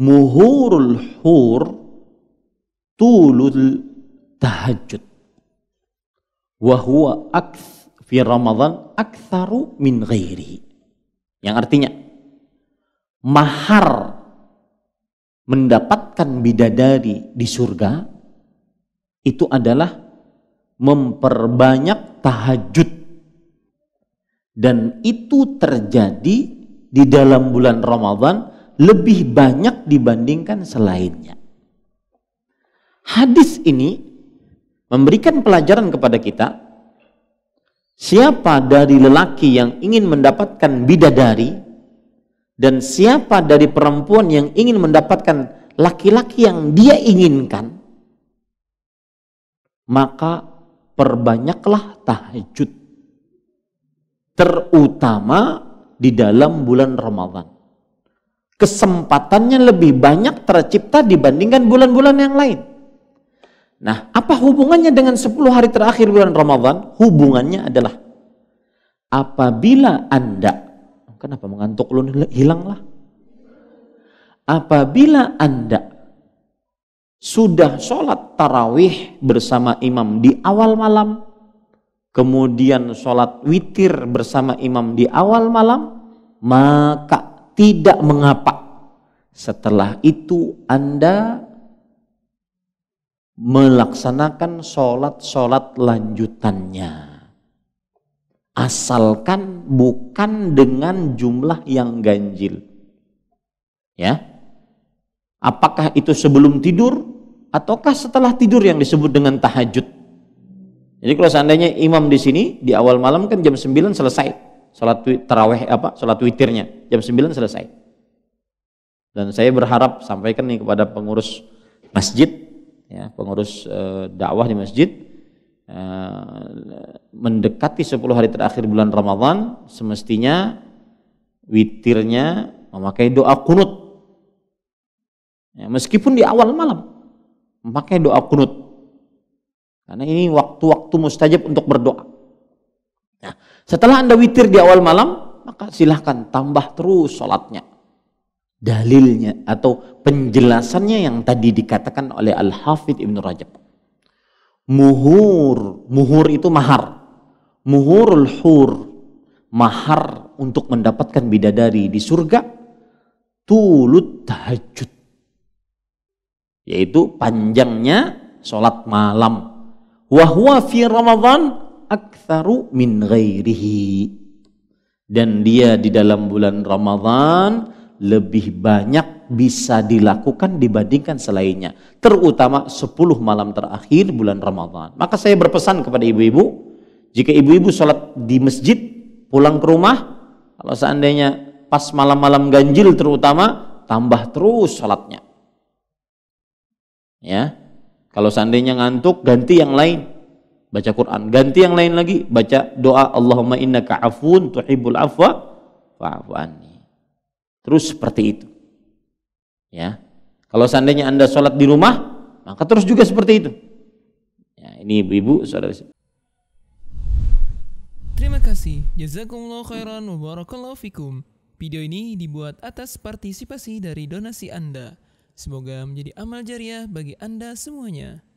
muhurul hur tulul tahajud wa huwa fi Ramadhan aksaru min ghairihi yang artinya mahar mendapatkan bidadari di surga itu adalah memperbanyak tahajud dan itu terjadi di dalam bulan Ramadan lebih banyak dibandingkan selainnya. Hadis ini memberikan pelajaran kepada kita siapa dari lelaki yang ingin mendapatkan bidadari dan siapa dari perempuan yang ingin mendapatkan laki-laki yang dia inginkan maka perbanyaklah tahajud terutama di dalam bulan Ramadan kesempatannya lebih banyak tercipta dibandingkan bulan-bulan yang lain. Nah, apa hubungannya dengan 10 hari terakhir bulan Ramadan? Hubungannya adalah apabila Anda kenapa mengantuk lu hilanglah. Apabila Anda sudah sholat tarawih bersama imam di awal malam, kemudian sholat witir bersama imam di awal malam, maka tidak mengapa. Setelah itu Anda melaksanakan sholat-sholat lanjutannya. Asalkan bukan dengan jumlah yang ganjil. Ya. Apakah itu sebelum tidur ataukah setelah tidur yang disebut dengan tahajud? Jadi kalau seandainya imam di sini di awal malam kan jam 9 selesai salat taraweh apa salat witirnya jam 9 selesai dan saya berharap sampaikan nih kepada pengurus masjid ya pengurus e, dakwah di masjid eh, mendekati 10 hari terakhir bulan Ramadan semestinya witirnya memakai doa kunut ya, meskipun di awal malam memakai doa kunut karena ini waktu-waktu mustajab untuk berdoa Nah, setelah Anda witir di awal malam, maka silahkan tambah terus sholatnya. Dalilnya atau penjelasannya yang tadi dikatakan oleh Al-Hafidh Ibn Rajab. Muhur, muhur itu mahar. Muhurul hur, mahar untuk mendapatkan bidadari di surga, tulut tahajud. Yaitu panjangnya sholat malam. Wahwa fi Ramadan aktsaru min ghairihi dan dia di dalam bulan Ramadan lebih banyak bisa dilakukan dibandingkan selainnya terutama 10 malam terakhir bulan Ramadan maka saya berpesan kepada ibu-ibu jika ibu-ibu sholat di masjid pulang ke rumah kalau seandainya pas malam-malam ganjil terutama tambah terus sholatnya ya kalau seandainya ngantuk ganti yang lain baca Quran. Ganti yang lain lagi, baca doa Allahumma innaka afun tuhibbul afwa fa'fu anni. Terus seperti itu. Ya. Kalau seandainya Anda sholat di rumah, maka terus juga seperti itu. Ya, ini ibu-ibu, saudara. Terima kasih. Jazakumullah khairan wa barakallahu fikum. Video ini dibuat atas partisipasi dari donasi Anda. Semoga menjadi amal jariah bagi Anda semuanya.